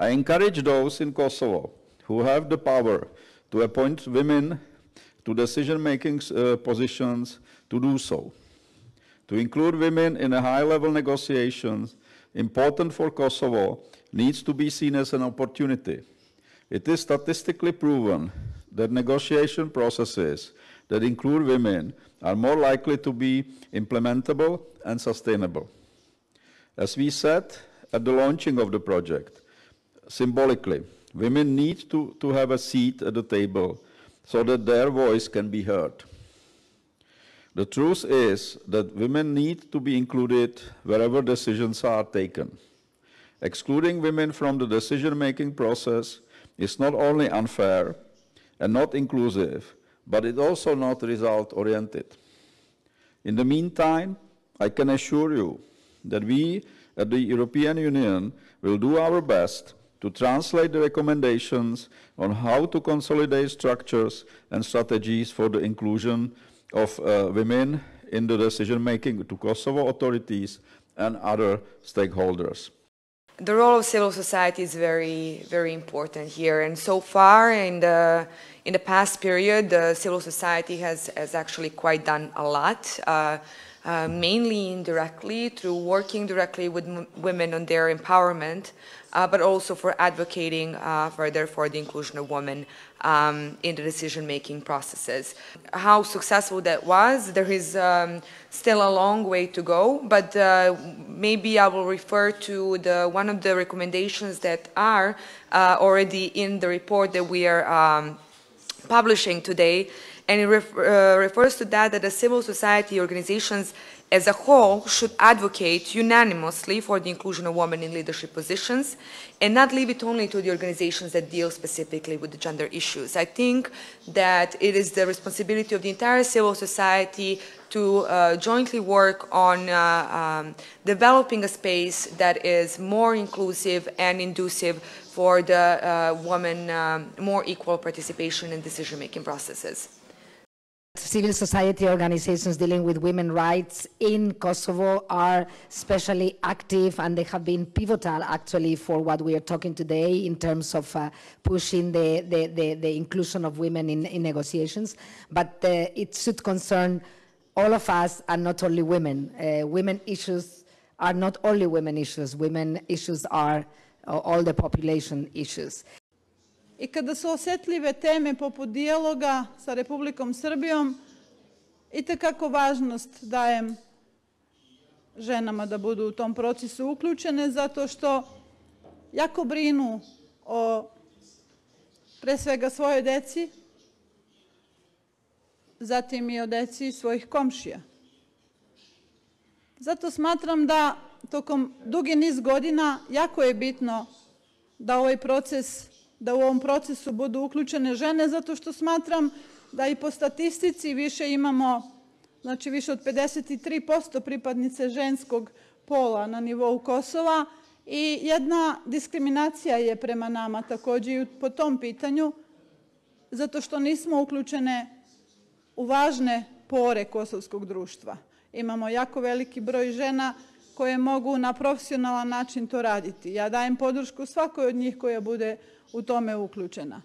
I encourage those in Kosovo who have the power to appoint women to decision-making uh, positions to do so, to include women in high-level negotiations important for Kosovo needs to be seen as an opportunity. It is statistically proven that negotiation processes that include women are more likely to be implementable and sustainable. As we said at the launching of the project, symbolically. Women need to, to have a seat at the table so that their voice can be heard. The truth is that women need to be included wherever decisions are taken. Excluding women from the decision making process is not only unfair and not inclusive, but it is also not result oriented. In the meantime, I can assure you that we at the European Union will do our best to translate the recommendations on how to consolidate structures and strategies for the inclusion of uh, women in the decision-making to Kosovo authorities and other stakeholders. The role of civil society is very, very important here. And so far in the, in the past period, the civil society has, has actually quite done a lot. Uh, uh, mainly indirectly through working directly with women on their empowerment, uh, but also for advocating further for the inclusion of women um, in the decision-making processes. How successful that was, there is um, still a long way to go, but uh, maybe I will refer to the, one of the recommendations that are uh, already in the report that we are um, publishing today and it ref, uh, refers to that that the civil society organizations as a whole should advocate unanimously for the inclusion of women in leadership positions and not leave it only to the organizations that deal specifically with the gender issues. I think that it is the responsibility of the entire civil society to uh, jointly work on uh, um, developing a space that is more inclusive and inducive for the uh, women um, more equal participation in decision-making processes civil society organizations dealing with women rights in Kosovo are especially active and they have been pivotal actually for what we are talking today in terms of uh, pushing the, the, the, the, inclusion of women in, in negotiations. But uh, it should concern all of us and not only women. Uh, women issues are not only women issues. Women issues are uh, all the population issues. i kada su osjetljive teme poput dijaloga sa Republikom Srbijom, itekako važnost dajem ženama da budu u tom procesu uključene, zato što jako brinu o pre svega svojoj deci, zatim i o deci svojih komšija. Zato smatram da tokom dugi niz godina jako je bitno da ovaj proces da u ovom procesu budu uključene žene, zato što smatram da i po statistici više imamo, znači više od 53% pripadnice ženskog pola na nivou Kosova i jedna diskriminacija je prema nama također i po tom pitanju, zato što nismo uključene u važne pore kosovskog društva. Imamo jako veliki broj žena koje mogu na profesionalan način to raditi. Ja dajem podršku svakoj od njih koja bude u tome uključena.